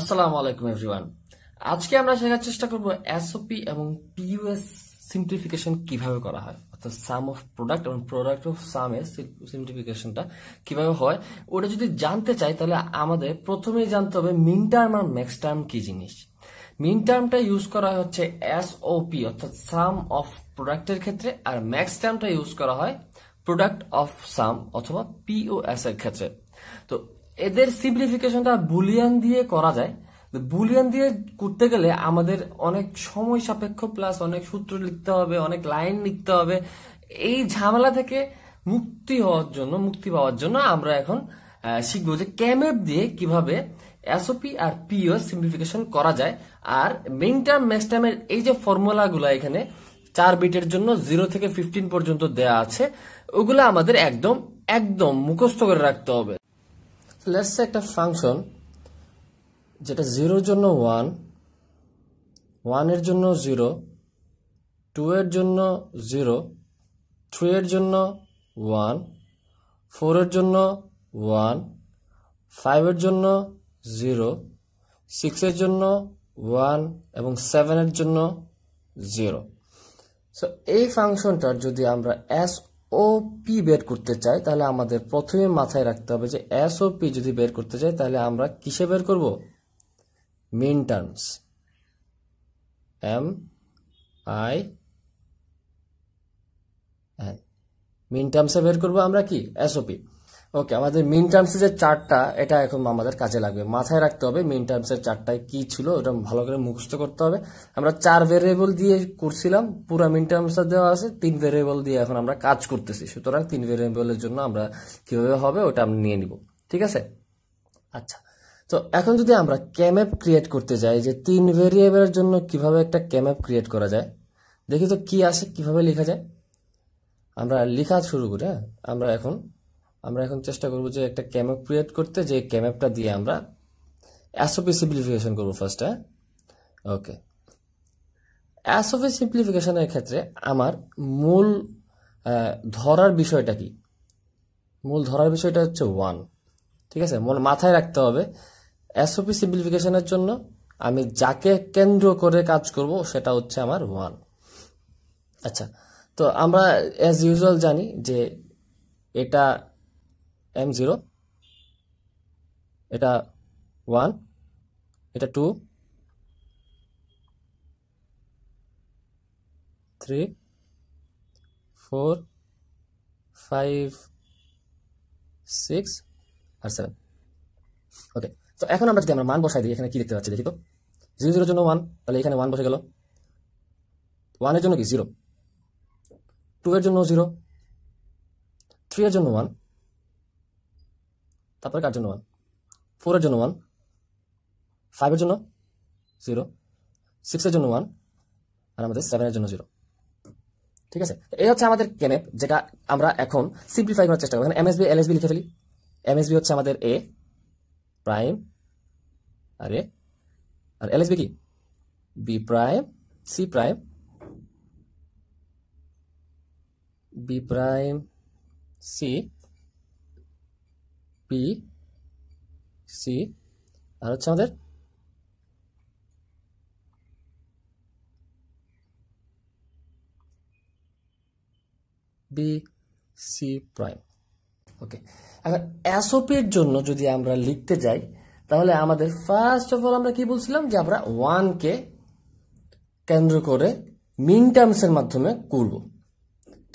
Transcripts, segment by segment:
আসসালামু আলাইকুম এভরিওয়ান আজকে আমরা শেখার চেষ্টা করব এসওপি এবং পিইউএস সিম্পলিফিকেশন কিভাবে করা হয় অর্থাৎ সাম অফ প্রোডাক্ট এবং প্রোডাক্ট অফ সাম এর সিম্পলিফিকেশনটা কিভাবে হয় ওটা যদি জানতে চাই তাহলে আমাদের প্রথমেই জানতে হবে মিন টার্ম আর ম্যাক্স টার্ম কি জিনিস মিন টার্মটা ইউজ করা হচ্ছে এসওপি অর্থাৎ সাম অফ প্রোডাক্টের ক্ষেত্রে আর ম্যাক্স টার্মটা ইউজ করা হয় প্রোডাক্ট অফ সাম অথবা পিওএস এর ক্ষেত্রে তো এদের সিম্পলিফিকেশনটা বুলিয়ান দিয়ে করা যায় বুলিয়ান দিয়ে করতে গেলে আমাদের অনেক সময় সাপেক্ষ প্লাস অনেক সূত্র লিখতে হবে অনেক লাইন লিখতে হবে এই ঝামেলা থেকে মুক্তি হওয়ার জন্য মুক্তি পাওয়ার জন্য আমরা এখন শিখবো যে ক্যামেপ দিয়ে কিভাবে এসওপি আর পিও সিম্পলিফিকেশন করা যায় আর মেইন টার্ম ম্যাক্স টার্মের এই যে ফর্মুলাগুলো এখানে চার বিটের জন্য জিরো থেকে ফিফটিন পর্যন্ত দেয়া আছে ওগুলো আমাদের একদম একদম মুখস্থ করে রাখতে হবে লেটস একটা ফাংশন যেটা জিরোর জন্য ওয়ান ওয়ানের জন্য জিরো টু এর জন্য জিরো থ্রি এর জন্য ওয়ান ফোরের জন্য ওয়ান ফাইভের জন্য জিরো সিক্সের জন্য ওয়ান এবং সেভেনের জন্য জিরো সো এই ফাংশনটার যদি আমরা এস ও পি বের করতে চাই তাহলে আমাদের প্রথমে মাথায় রাখতে হবে যে এস ও পি যদি বের করতে চাই তাহলে আমরা কিসে বের করব min terms M I min টার্মসে বের করব আমরা কি ও পি ওকে আমাদের মিন টার্মসের যে চারটা এটা এখন আমাদের কাজে লাগবে মাথায় রাখতে হবে মিন টার্মসের চারটায় কি ছিল ওটা ভালো করে মুখস্থ করতে হবে আমরা চার ভেরিয়েবল দিয়ে করছিলাম পুরো মিন টার্মসটা দেওয়া আছে তিন ভেরিয়েবল দিয়ে এখন আমরা কাজ করতেছি সুতরাং তিন ভেরিয়েবলের জন্য আমরা কিভাবে হবে ওটা আমরা নিয়ে নিব ঠিক আছে আচ্ছা তো এখন যদি আমরা ক্যামেপ ক্রিয়েট করতে যাই যে তিন ভেরিয়েবলের জন্য কিভাবে একটা ক্যামেপ ক্রিয়েট করা যায় দেখি তো কি আসে কিভাবে লেখা যায় আমরা লেখা শুরু করি হ্যাঁ আমরা এখন আমরা এখন চেষ্টা করব যে একটা ক্যামেপ ক্রিয়েট করতে যে ক্যামেপটা দিয়ে আমরা এসওপি সিম্পলিফিকেশন করব ফার্স্ট হ্যাঁ ওকে এসওপি সিম্পলিফিকেশনের ক্ষেত্রে আমার মূল ধরার বিষয়টা কি মূল ধরার বিষয়টা হচ্ছে ওয়ান ঠিক আছে মনে মাথায় রাখতে হবে এসওপি সিম্পলিফিকেশনের জন্য আমি যাকে কেন্দ্র করে কাজ করব সেটা হচ্ছে আমার ওয়ান আচ্ছা তো আমরা অ্যাজ ইউজুয়াল জানি যে এটা এম জিরো এটা ওয়ান এটা two three four five six আর সেভেন ওকে তো এখন আমরা যদি আমরা মান বসাই দিই এখানে কী দেখতে পাচ্ছি দেখি তো জিরো জিরোর জন্য ওয়ান তাহলে এখানে ওয়ান বসে গেল ওয়ানের জন্য কি জিরো টু এর জন্য জিরো থ্রি এর জন্য ওয়ান তারপরে কার জন্য ওয়ান ফোরের জন্য ওয়ান ফাইভের জন্য জিরো সিক্সের জন্য ওয়ান আর আমাদের সেভেনের জন্য জিরো ঠিক আছে এই হচ্ছে আমাদের কেনেপ যেটা আমরা এখন সিম্পলিফাই করার চেষ্টা এখানে এমএসবি এলএসবি লিখে ফেলি এমএসবি হচ্ছে আমাদের এ প্রাইম আর এ আর এলএসবি কি B prime C prime B prime C P C আর হচ্ছে আমাদের বি সি প্রাইম ওকে এখন এসওপির জন্য যদি আমরা লিখতে যাই তাহলে আমাদের ফার্স্ট অফ অল আমরা কি বলছিলাম যে আমরা ওয়ানকে কেন্দ্র করে মিন টার্মসের মাধ্যমে করবো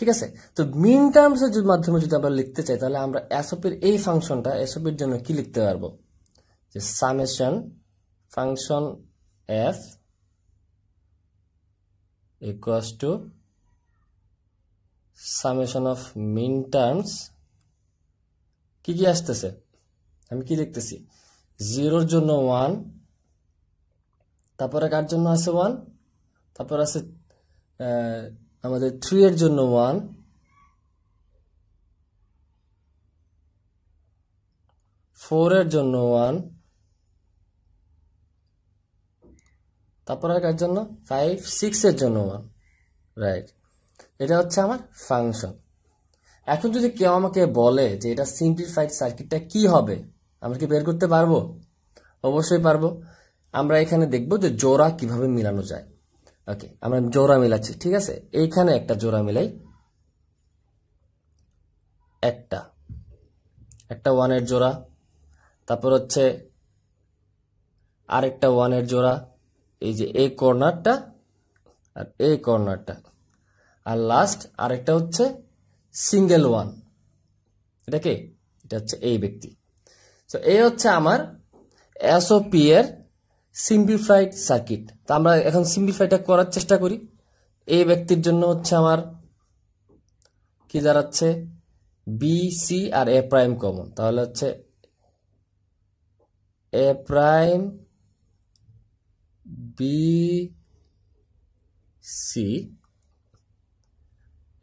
ঠিক আছে তো মিন টার্মস এর মাধ্যমে যদি আমরা লিখতে চাই তাহলে আমরা এসওপির এই ফাংশনটা এসওপির জন্য কি লিখতে পারবো যে summation function F equals to summation of min terms কি কি আসতেছে আমি কি দেখতেছি জিরোর জন্য ওয়ান তারপরে কার জন্য আছে ওয়ান তারপর আছে আমাদের থ্রি এর জন্য ওয়ান ফোর এর জন্য ওয়ান তারপরে কার জন্য ফাইভ সিক্স এর জন্য ওয়ান রাইট এটা হচ্ছে আমার ফাংশন এখন যদি কেউ আমাকে বলে যে এটা সিম্পলিফাইড সার্কিটটা কি হবে আমরা কি বের করতে পারবো অবশ্যই পারবো আমরা এখানে দেখব যে জোড়া কিভাবে মিলানো যায় ওকে আমরা জোড়া মিলাচ্ছি ঠিক আছে এইখানে একটা জোড়া মিলাই একটা একটা ওয়ানের জোড়া তারপর হচ্ছে আরেকটা ওয়ানের জোড়া এই যে এই কর্নারটা আর এই কর্নারটা আর লাস্ট আরেকটা হচ্ছে সিঙ্গেল ওয়ান এটা কে এটা হচ্ছে এই ব্যক্তি তো এই হচ্ছে আমার এসওপি এর সিম্পিফাইড সার্কিট তা আমরা এখন সিম্পিফাইটা করার চেষ্টা করি এই ব্যক্তির জন্য হচ্ছে আমার কি দাঁড়াচ্ছে বি সি আর এ প্রাইম কমন তাহলে হচ্ছে এ প্রাইম বি সি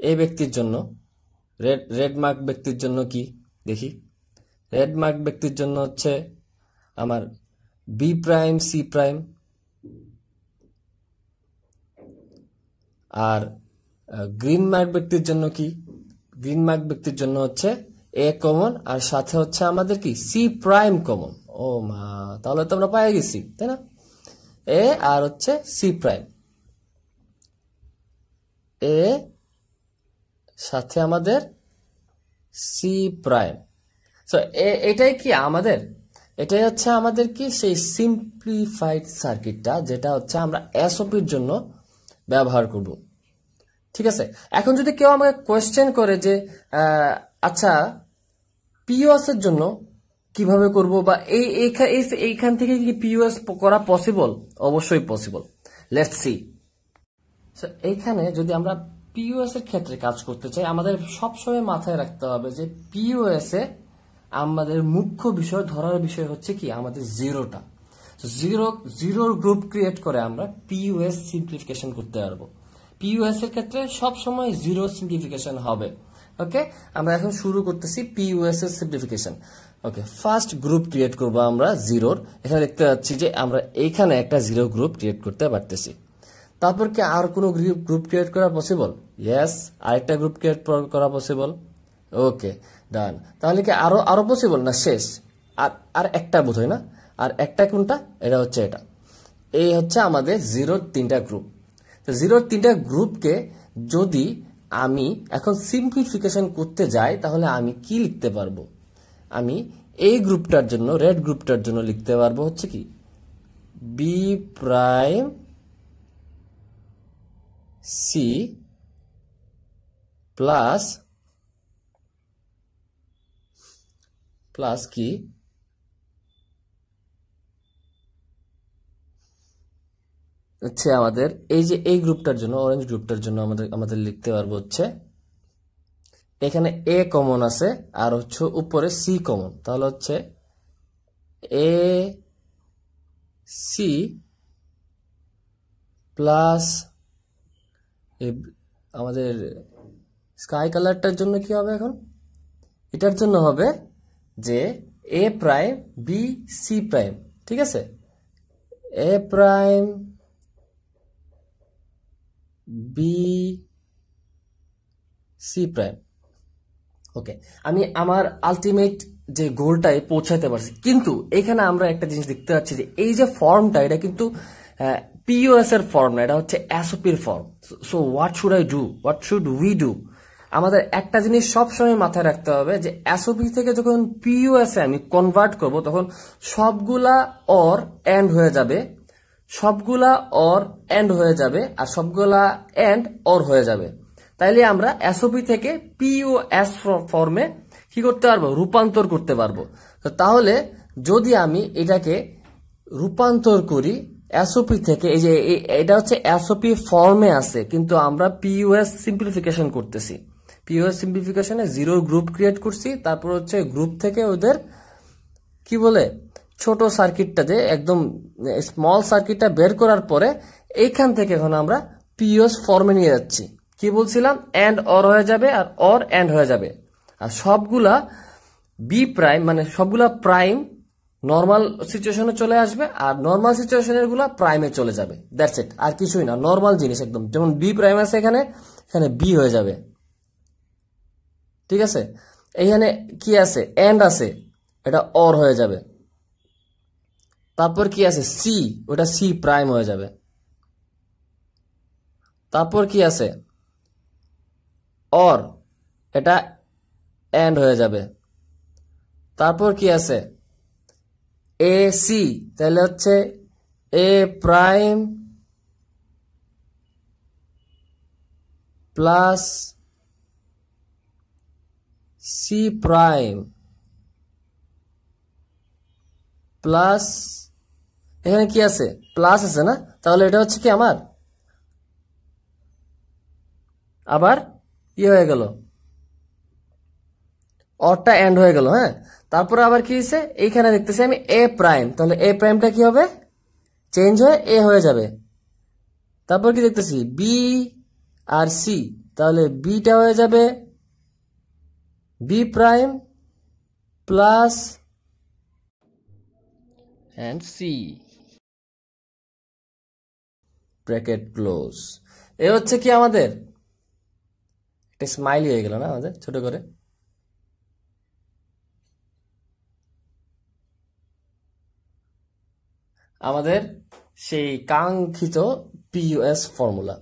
এই ব্যক্তির জন্য রেড রেড মার্ক ব্যক্তির জন্য কি দেখি রেড মার্ক ব্যক্তির জন্য হচ্ছে আমার বি প্রাইম সি প্রাইম আর গ্রিন মার্ক ব্যক্তির জন্য কি গ্রিন মার্ক ব্যক্তির জন্য হচ্ছে এ কমন আর সাথে হচ্ছে আমাদের কি সি প্রাইম কমন ও মা তাহলে তো আমরা পাই গেছি তাই না এ আর হচ্ছে সি প্রাইম এ সাথে আমাদের সি প্রাইম সো এটাই কি আমাদের এটাই হচ্ছে আমাদের কি সেই সিম্পলিফাইড সার্কিটটা যেটা হচ্ছে আমরা এসওপির জন্য ব্যবহার করব ঠিক আছে এখন যদি কেউ আমাকে কোয়েশ্চেন করে যে আচ্ছা পিওএস এর জন্য কিভাবে করব বা এই এইখান থেকে কি পিওএস করা পসিবল অবশ্যই পসিবল লেটস সি এইখানে যদি আমরা পিওএস এর ক্ষেত্রে কাজ করতে চাই আমাদের সবসময় মাথায় রাখতে হবে যে পিওএস এ আমাদের মুখ্য বিষয় ধরার বিষয় হচ্ছে কি আমাদের জিরোটা জিরো জিরোর গ্রুপ ক্রিয়েট করে আমরা পিউএস সিম্পলিফিকেশন করতে পারবো পিউএস এর ক্ষেত্রে সবসময় জিরো সিম্পলিফিকেশন হবে ওকে আমরা এখন শুরু করতেছি পিউএস এর simplification okay first group create করব আমরা জিরোর এখানে দেখতে পাচ্ছি যে আমরা এখানে একটা জিরো গ্রুপ ক্রিয়েট করতে পারতেছি তারপর কি আর কোনো গ্রুপ ক্রিয়েট করা পসিবল ইয়েস আরেকটা গ্রুপ ক্রিয়েট করা পসিবল ওকে ডান তাহলে কি আরও আরও পসিবল না শেষ আর আর একটা বোধ হয় না আর একটা কোনটা এটা হচ্ছে এটা এই হচ্ছে আমাদের জিরোর তিনটা গ্রুপ তো জিরোর তিনটা গ্রুপকে যদি আমি এখন সিম্পলিফিকেশন করতে যাই তাহলে আমি কি লিখতে পারবো আমি এই গ্রুপটার জন্য রেড গ্রুপটার জন্য লিখতে পারবো হচ্ছে কি B prime C plus plus কি হচ্ছে আমাদের এই যে এই গ্রুপটার জন্য অরেঞ্জ গ্রুপটার জন্য আমাদের আমাদের লিখতে পারবো হচ্ছে এখানে এ কমন আছে আর হচ্ছে উপরে সি কমন তাহলে হচ্ছে এ সি প্লাস আমাদের স্কাই কালারটার জন্য কি হবে এখন এটার জন্য হবে যে A prime B C prime ঠিক আছে A prime B C prime okay আমি আমার আলটিমেট যে গোলটায় পৌঁছাতে পারছি কিন্তু এখানে আমরা একটা জিনিস দেখতে পাচ্ছি যে এই যে ফর্মটা এটা কিন্তু পিওএস এর ফর্ম না এটা হচ্ছে এসওপির form so what should I do what should we do আমাদের একটা জিনিস সবসময় মাথায় রাখতে হবে যে এসওপি থেকে যখন পিইউএস এ আমি কনভার্ট করব তখন সবগুলা অর এন্ড হয়ে যাবে সবগুলা অর এন্ড হয়ে যাবে আর সবগুলা এন্ড অর হয়ে যাবে তাইলে আমরা এসওপি থেকে পিইউএস ফর্মে কি করতে পারবো রূপান্তর করতে পারবো তো তাহলে যদি আমি এটাকে রূপান্তর করি এসওপি থেকে এই যে এটা হচ্ছে এসওপি ফর্মে আছে কিন্তু আমরা পিইউএস সিম্পলিফিকেশন করতেছি পিওর সিম্পলিফিকেশনে জিরো গ্রুপ ক্রিয়েট করছি তারপর হচ্ছে গ্রুপ থেকে ওদের কি বলে ছোট সার্কিটটা যে একদম স্মল সার্কিটটা বের করার পরে এইখান থেকে এখন আমরা পিওস ফর্মে নিয়ে যাচ্ছি কি বলছিলাম অ্যান্ড অর হয়ে যাবে আর অর অ্যান্ড হয়ে যাবে আর সবগুলা বি প্রাইম মানে সবগুলা প্রাইম নর্মাল সিচুয়েশনে চলে আসবে আর নর্মাল সিচুয়েশনের গুলা প্রাইমে চলে যাবে দ্যাটস ইট আর কিছুই না নর্মাল জিনিস একদম যেমন বি প্রাইম আছে এখানে এখানে বি হয়ে যাবে ঠিক আছে এইখানে কি আছে এন্ড আছে এটা অর হয়ে যাবে তারপর কি আছে সি ওটা সি প্রাইম হয়ে যাবে তারপর কি আছে অর এটা এন্ড হয়ে যাবে তারপর কি আছে এ সি তাহলে হচ্ছে A prime plus C prime plus এখানে কি আছে প্লাস আছে না তাহলে এটা হচ্ছে কি আমার আবার ইয়ে হয়ে গেল অরটা এন্ড হয়ে গেল হ্যাঁ তারপরে আবার কি হয়েছে এইখানে দেখতেছি আমি এ প্রাইম তাহলে এ প্রাইমটা কি হবে চেঞ্জ হয়ে এ হয়ে যাবে তারপর কি দেখতেছি বি আর সি তাহলে বিটা হয়ে যাবে B prime plus and C bracket close এ হচ্ছে কি আমাদের একটা স্মাইলি হয়ে গেল না আমাদের ছোট করে আমাদের সেই কাঙ্ক্ষিত পিইউএস ফর্মুলা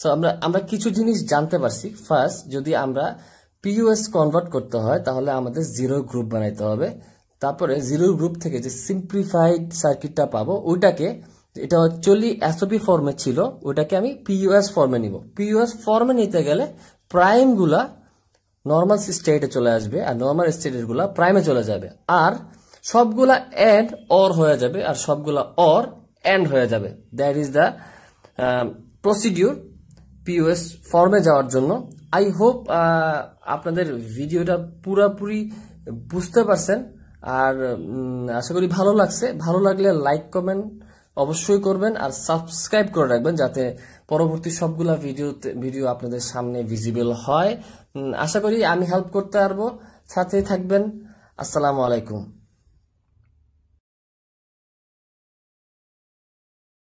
সো আমরা আমরা কিছু জিনিস জানতে পারছি ফার্স্ট যদি আমরা পিইউএস কনভার্ট করতে হয় তাহলে আমাদের জিরো গ্রুপ বানাইতে হবে তারপরে জিরো গ্রুপ থেকে যে সিম্পলিফাইড সার্কিটটা পাবো ওইটাকে এটা অ্যাকচুয়ালি এসওপি ফর্মে ছিল ওটাকে আমি পিইউএস ফর্মে নিব পিইউএস ফর্মে নিতে গেলে প্রাইমগুলা নর্মাল স্টেটে চলে আসবে আর নর্মাল স্টেটেরগুলা প্রাইমে চলে যাবে আর সবগুলা অ্যান্ড অর হয়ে যাবে আর সবগুলা অর অ্যান্ড হয়ে যাবে that is the procedure POS ফর্মে যাওয়ার জন্য আই হোপ আপনাদের ভিডিওটা পুরাপুরি বুঝতে পারছেন আর আশা করি ভালো লাগছে ভালো লাগলে লাইক কমেন্ট অবশ্যই করবেন আর সাবস্ক্রাইব করে রাখবেন যাতে পরবর্তী সবগুলা ভিডিও ভিডিও আপনাদের সামনে ভিজিবল হয় আশা করি আমি হেল্প করতে পারবো সাথে থাকবেন আসসালামু আলাইকুম